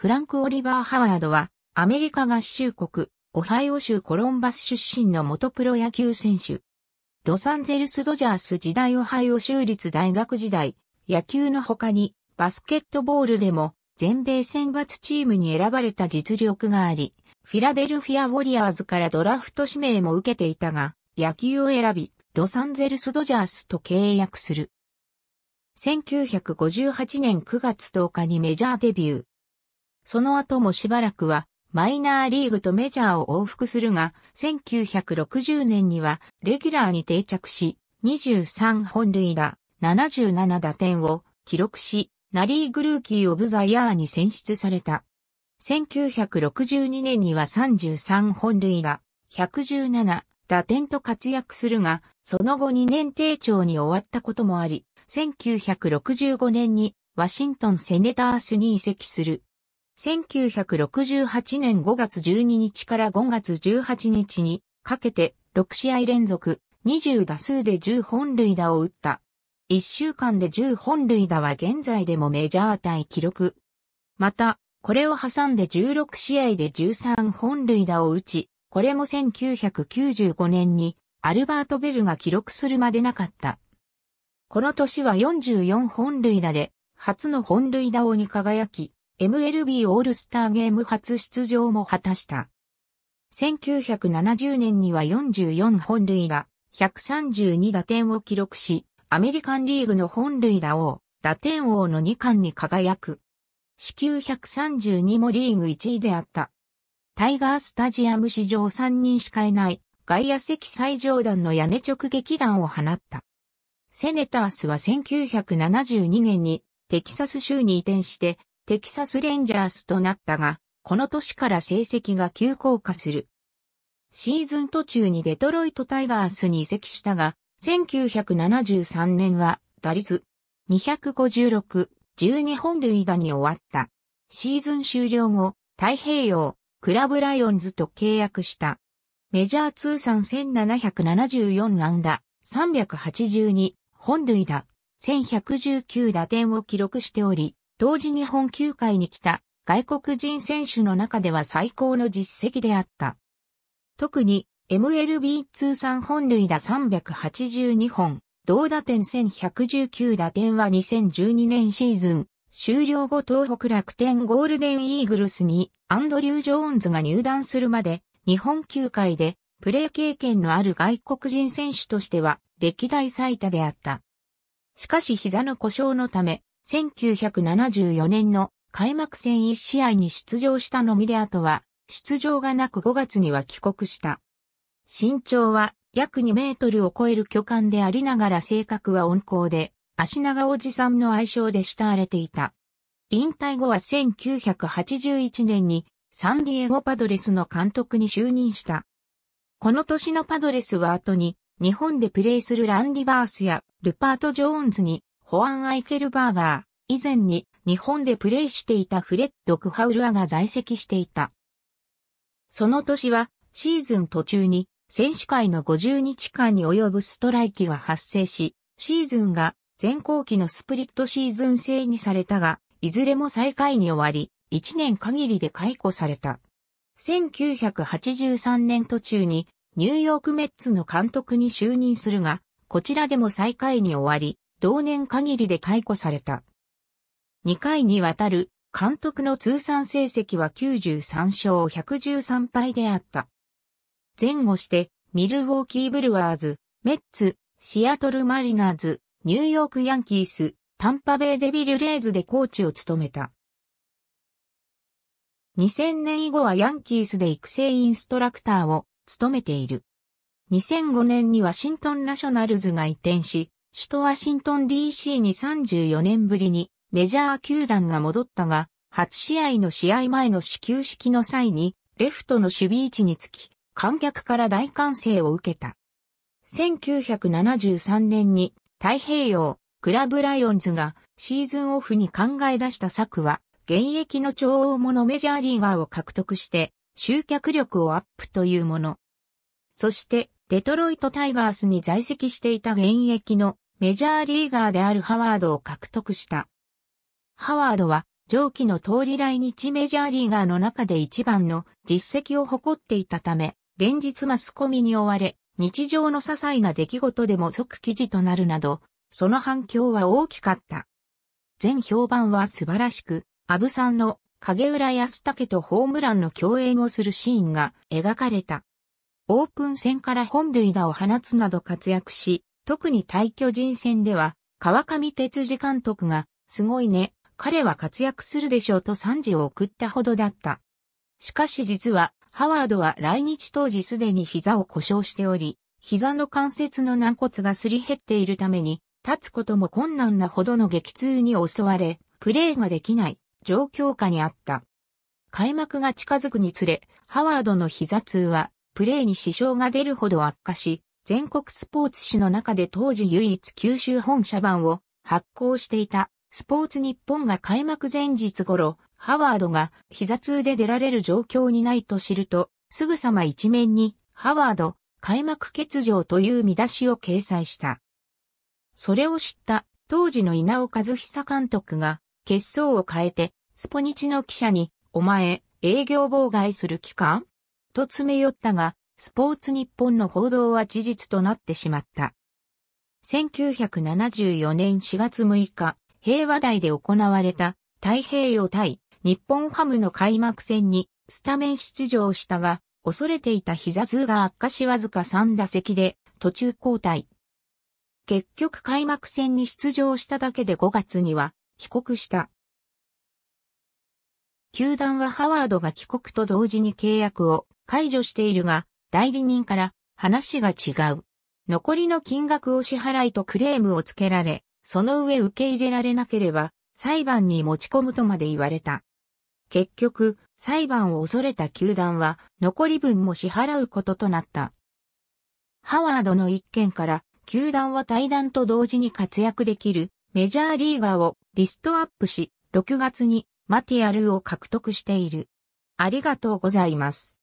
フランク・オリバー・ハワードは、アメリカ合衆国、オハイオ州コロンバス出身の元プロ野球選手。ロサンゼルス・ドジャース時代オハイオ州立大学時代、野球の他に、バスケットボールでも、全米選抜チームに選ばれた実力があり、フィラデルフィア・ウォリアーズからドラフト指名も受けていたが、野球を選び、ロサンゼルス・ドジャースと契約する。1958年9月10日にメジャーデビュー。その後もしばらくはマイナーリーグとメジャーを往復するが、1960年にはレギュラーに定着し、23本塁打、77打点を記録し、ナリーグルーキー・オブ・ザ・イヤーに選出された。1962年には33本塁打、117打点と活躍するが、その後2年定調に終わったこともあり、1965年にワシントンセネタースに移籍する。1968年5月12日から5月18日にかけて6試合連続20打数で10本塁打を打った。1週間で10本塁打は現在でもメジャー対記録。また、これを挟んで16試合で13本塁打を打ち、これも1995年にアルバート・ベルが記録するまでなかった。この年は44本塁打で初の本塁打王に輝き、MLB オールスターゲーム初出場も果たした。1970年には44本塁打、132打点を記録し、アメリカンリーグの本塁打王、打点王の2冠に輝く。支給132もリーグ1位であった。タイガースタジアム史上3人しかいない外野席最上段の屋根直撃弾を放った。セネタースは1972年にテキサス州に移転してテキサスレンジャースとなったが、この年から成績が急降下する。シーズン途中にデトロイトタイガースに移籍したが、1973年は打率256、12本塁打に終わった。シーズン終了後、太平洋、クラブライオンズと契約した。メジャー通算1774安打、382、本塁打、1119打点を記録しており、当時日本球界に来た外国人選手の中では最高の実績であった。特に MLB 通算本塁打382本、同打点1119打点は2012年シーズン、終了後東北楽天ゴールデンイーグルスにアンドリュー・ジョーンズが入団するまで、日本球界でプレー経験のある外国人選手としては歴代最多であった。しかし膝の故障のため、1974年の開幕戦1試合に出場したのみであとは、出場がなく5月には帰国した。身長は約2メートルを超える巨漢でありながら性格は温厚で、足長おじさんの愛称で慕われていた。引退後は1981年にサンディエゴパドレスの監督に就任した。この年のパドレスは後に日本でプレーするランディバースやルパート・ジョーンズにホアン・アイケルバーガー、以前に日本でプレーしていたフレッド・クハウルアが在籍していた。その年はシーズン途中に選手会の50日間に及ぶストライキが発生し、シーズンが前後期のスプリットシーズン制にされたが、いずれも最下位に終わり、1年限りで解雇された。1983年途中にニューヨークメッツの監督に就任するが、こちらでも最下位に終わり、同年限りで解雇された。2回にわたる監督の通算成績は93勝113敗であった。前後して、ミルウォーキー・ブルワーズ、メッツ、シアトル・マリナーズ、ニューヨーク・ヤンキース、タンパベイ・デビル・レイズでコーチを務めた。2000年以後はヤンキースで育成インストラクターを務めている。2005年にワシントン・ナショナルズが移転し、首都ワシントン DC に34年ぶりにメジャー球団が戻ったが、初試合の試合前の始球式の際に、レフトの守備位置につき、観客から大歓声を受けた。1973年に太平洋クラブライオンズがシーズンオフに考え出した策は、現役の超大物メジャーリーガーを獲得して、集客力をアップというもの。そして、デトロイトタイガースに在籍していた現役のメジャーリーガーであるハワードを獲得した。ハワードは、上記の通り来日メジャーリーガーの中で一番の実績を誇っていたため、連日マスコミに追われ、日常の些細な出来事でも即記事となるなど、その反響は大きかった。全評判は素晴らしく、アブさんの影浦安武とホームランの共演をするシーンが描かれた。オープン戦から本塁打を放つなど活躍し、特に大巨人戦では、川上哲司監督が、すごいね、彼は活躍するでしょうと賛辞を送ったほどだった。しかし実は、ハワードは来日当時すでに膝を故障しており、膝の関節の軟骨がすり減っているために、立つことも困難なほどの激痛に襲われ、プレーができない状況下にあった。開幕が近づくにつれ、ハワードの膝痛は、プレーに支障が出るほど悪化し、全国スポーツ紙の中で当時唯一九州本社版を発行していたスポーツ日本が開幕前日頃、ハワードが膝痛で出られる状況にないと知ると、すぐさま一面にハワード開幕欠場という見出しを掲載した。それを知った当時の稲尾和久監督が結相を変えてスポニチの記者にお前営業妨害する期間と詰め寄ったがスポーツ日本の報道は事実となってしまった。1974年4月6日、平和台で行われた太平洋対日本ハムの開幕戦にスタメン出場したが、恐れていた膝痛が悪化しわずか3打席で途中交代。結局開幕戦に出場しただけで5月には帰国した。球団はハワードが帰国と同時に契約を解除しているが、代理人から話が違う。残りの金額を支払いとクレームをつけられ、その上受け入れられなければ裁判に持ち込むとまで言われた。結局、裁判を恐れた球団は残り分も支払うこととなった。ハワードの一件から、球団は対談と同時に活躍できるメジャーリーガーをリストアップし、6月にマティアルを獲得している。ありがとうございます。